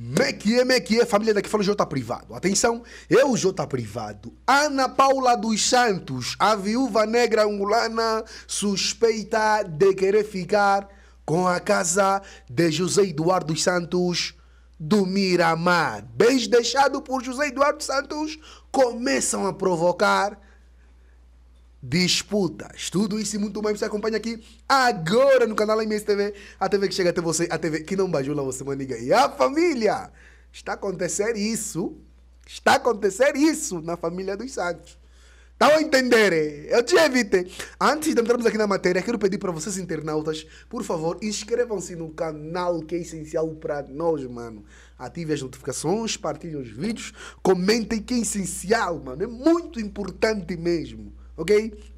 Mequie, mequie, família daqui fala Jota Privado. Atenção, eu Jota Privado. Ana Paula dos Santos, a viúva negra angolana, suspeita de querer ficar com a casa de José Eduardo Santos do Miramar. Bens deixados por José Eduardo Santos começam a provocar disputas. Tudo isso e muito mais você acompanha aqui agora no canal MS TV, a TV que chega até você, a TV que não bajula você, maniga. E a família! Está a acontecer isso. Está a acontecer isso na família dos Santos. Estão tá a entender? Eh? Eu te evite. Antes de entrarmos aqui na matéria, quero pedir para vocês, internautas, por favor, inscrevam-se no canal que é essencial para nós, mano. Ativem as notificações, partilhem os vídeos, comentem que é essencial, mano. É muito importante mesmo ok?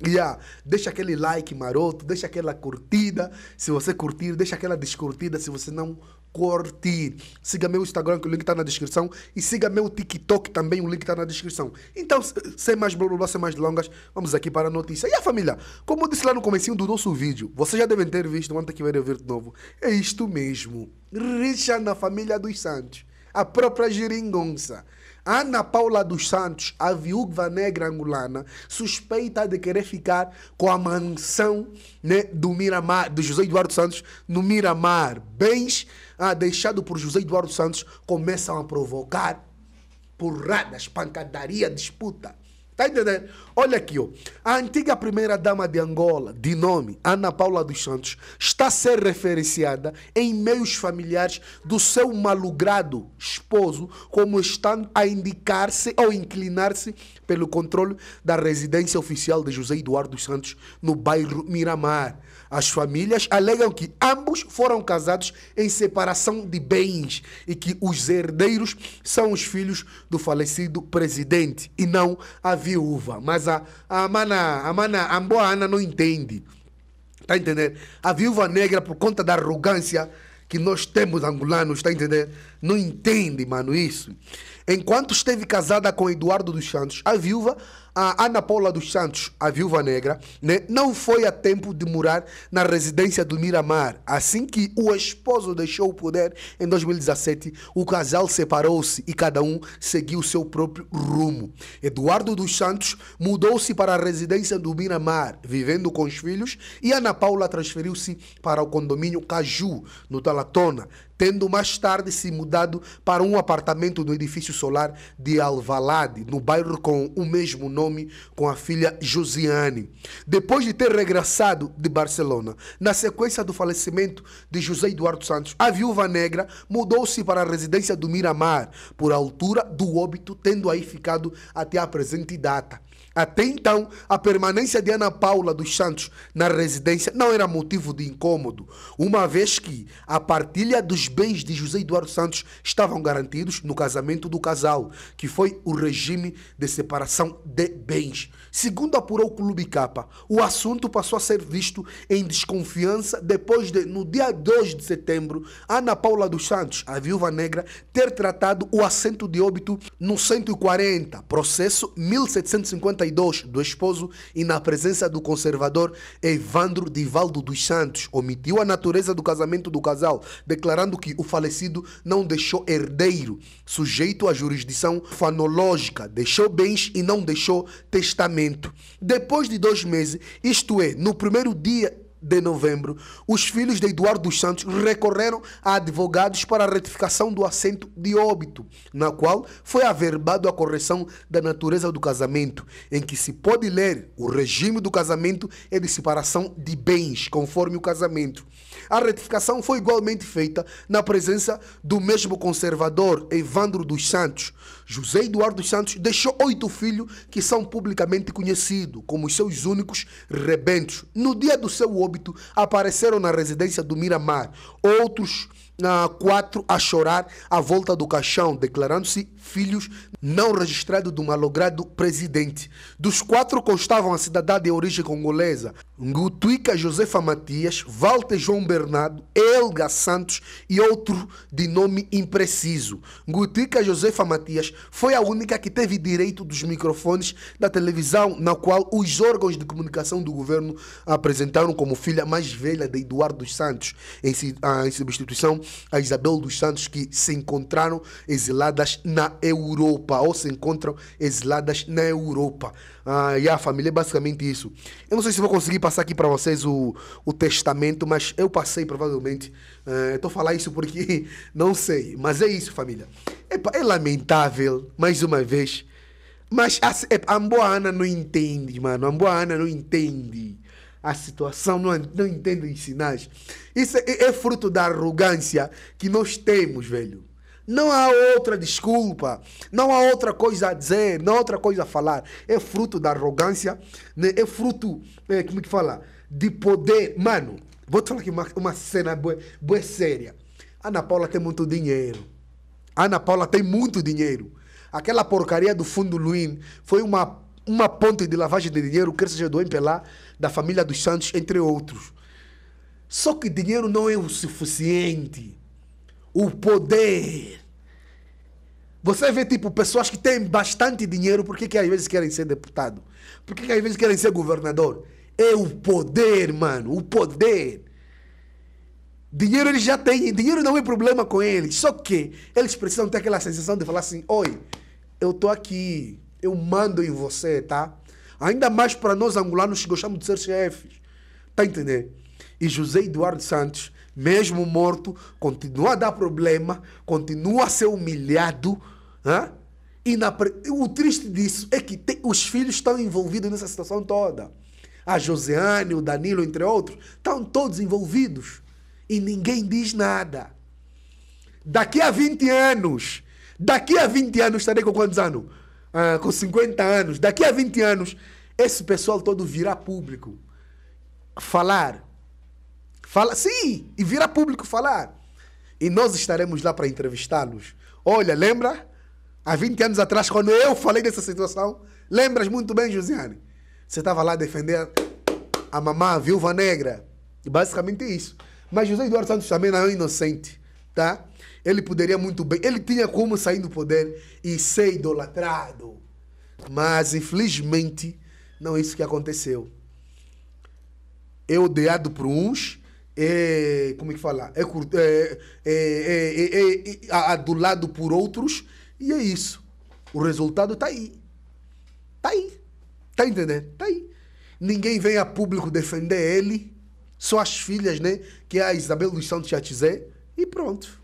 e Yeah. Deixa aquele like maroto, deixa aquela curtida se você curtir, deixa aquela descurtida se você não curtir. Siga meu Instagram, que o link está na descrição. E siga meu TikTok também, o link está na descrição. Então, sem mais blá, blá, blá sem mais longas, vamos aqui para a notícia. E a família, como eu disse lá no comecinho do nosso vídeo, vocês já devem ter visto, ontem que vai ver de novo. É isto mesmo. Richard na família dos Santos. A própria geringonça. Ana Paula dos Santos, a viúva negra angolana, suspeita de querer ficar com a mansão né, do Miramar, do José Eduardo Santos, no Miramar. Bens ah, deixados por José Eduardo Santos começam a provocar porradas, pancadaria, disputa. Tá entendendo? Olha aqui, ó. A antiga primeira-dama de Angola, de nome Ana Paula dos Santos, está a ser referenciada em meios familiares do seu malogrado esposo como estando a indicar-se ou inclinar-se pelo controle da residência oficial de José Eduardo dos Santos no bairro Miramar. As famílias alegam que ambos foram casados em separação de bens e que os herdeiros são os filhos do falecido presidente e não a viúva, mas a, a mana, a mana, a boa Ana não entende. Está entendendo? A viúva negra, por conta da arrogância que nós temos angolanos, está entendendo? Não entende, mano, isso. Enquanto esteve casada com Eduardo dos Santos, a viúva, a Ana Paula dos Santos, a viúva negra, né, não foi a tempo de morar na residência do Miramar. Assim que o esposo deixou o poder em 2017, o casal separou-se e cada um seguiu seu próprio rumo. Eduardo dos Santos mudou-se para a residência do Miramar, vivendo com os filhos, e Ana Paula transferiu-se para o condomínio Caju, no Talatona, tendo mais tarde se mudado para um apartamento no edifício solar de Alvalade, no bairro com o mesmo nome, com a filha Josiane. Depois de ter regressado de Barcelona, na sequência do falecimento de José Eduardo Santos, a viúva negra mudou-se para a residência do Miramar, por altura do óbito, tendo aí ficado até a presente data. Até então, a permanência de Ana Paula dos Santos na residência não era motivo de incômodo, uma vez que a partilha dos bens de José Eduardo Santos estavam garantidos no casamento do casal, que foi o regime de separação de bens. Segundo apurou o Clube Capa, o assunto passou a ser visto em desconfiança depois de, no dia 2 de setembro, Ana Paula dos Santos, a viúva negra, ter tratado o assento de óbito no 140, processo 1750 do esposo e na presença do conservador Evandro Divaldo dos Santos, omitiu a natureza do casamento do casal, declarando que o falecido não deixou herdeiro, sujeito à jurisdição fanológica, deixou bens e não deixou testamento. Depois de dois meses, isto é, no primeiro dia de novembro, os filhos de Eduardo dos Santos recorreram a advogados para a retificação do assento de óbito, na qual foi averbado a correção da natureza do casamento, em que se pode ler o regime do casamento é de separação de bens, conforme o casamento. A retificação foi igualmente feita na presença do mesmo conservador Evandro dos Santos. José Eduardo dos Santos deixou oito filhos que são publicamente conhecidos como seus únicos rebentos. No dia do seu óbito, óbito apareceram na residência do Miramar. Outros na quatro a chorar à volta do caixão, declarando-se filhos não registrados do malogrado presidente. Dos quatro constavam a cidadã de origem congolesa, Ngutuika Josefa Matias, Walter João Bernardo, Elga Santos e outro de nome impreciso. Ngutuika Josefa Matias foi a única que teve direito dos microfones da televisão, na qual os órgãos de comunicação do governo apresentaram como filha mais velha de Eduardo Santos, em, em substituição a Isabel dos Santos, que se encontraram exiladas na Europa, ou se encontram exiladas na Europa. Ah, e a família é basicamente isso. Eu não sei se vou conseguir passar aqui para vocês o, o testamento, mas eu passei provavelmente. Estou ah, a falar isso porque não sei, mas é isso, família. é lamentável, mais uma vez. Mas a, a, Ana não entende, mano. A Ana não entende a situação, não, não entendem os sinais. Isso é, é fruto da arrogância que nós temos, velho. Não há outra desculpa, não há outra coisa a dizer, não há outra coisa a falar. É fruto da arrogância, né? é fruto, é, como que fala? De poder. Mano, vou te falar aqui uma, uma cena boa, boa séria. Ana Paula tem muito dinheiro. Ana Paula tem muito dinheiro. Aquela porcaria do fundo Luim foi uma, uma ponte de lavagem de dinheiro que seja do MPLA da família dos Santos, entre outros. Só que dinheiro não é o suficiente. O poder. Você vê, tipo, pessoas que têm bastante dinheiro, por que, que às vezes querem ser deputado? Por que, que às vezes querem ser governador? É o poder, mano. O poder. Dinheiro eles já têm, dinheiro não é problema com eles. Só que eles precisam ter aquela sensação de falar assim: oi, eu tô aqui, eu mando em você, tá? Ainda mais para nós angolanos que gostamos de ser chefes. Está a entender? E José Eduardo Santos, mesmo morto, continua a dar problema, continua a ser humilhado. Hein? E na, o triste disso é que tem, os filhos estão envolvidos nessa situação toda. A Josiane, o Danilo, entre outros, estão todos envolvidos. E ninguém diz nada. Daqui a 20 anos, daqui a 20 anos, estarei com quantos anos? Ah, com 50 anos, daqui a 20 anos, esse pessoal todo virá público falar. Fala, sim, e virá público falar. E nós estaremos lá para entrevistá-los. Olha, lembra? Há 20 anos atrás, quando eu falei dessa situação, lembras muito bem, Josiane? Você estava lá a defender a mamá, a viúva negra. Basicamente isso. Mas José Eduardo Santos também não é inocente, tá? Ele poderia muito bem, ele tinha como sair do poder e ser idolatrado. Mas, infelizmente, não é isso que aconteceu. É odiado por uns, é, como é que fala? É, é é é, é, é, é adulado por outros, e é isso. O resultado está aí. Está aí. Está entendendo? Está aí. Ninguém vem a público defender ele, só as filhas, né? Que é a Isabel dos Santos Chatizé, e pronto.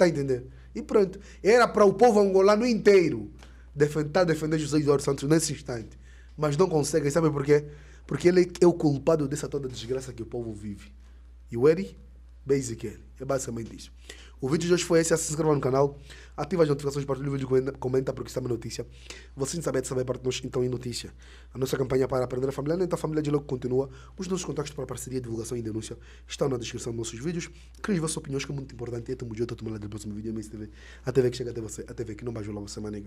Está a entender? E pronto. Era para o povo angolano inteiro defender, defender José Eduardo Santos nesse instante. Mas não conseguem, sabe por quê? Porque ele é o culpado dessa toda desgraça que o povo vive. E o Eri, basicamente, É basicamente isso. O vídeo de hoje foi esse. Se inscreva no canal, ativa as notificações, para o vídeo, comenta porque está é uma notícia. Você não sabe, saber parte de nós, então, em notícia. A nossa campanha é para aprender a família, então a família de logo continua. Os nossos contatos para parceria, divulgação e denúncia estão na descrição dos nossos vídeos. Crie as vossas opiniões, que é muito importante. E tamo de outro, tamo do próximo vídeo, MSTV. A TV que chega até você, a TV que não vai julgar você, maneira.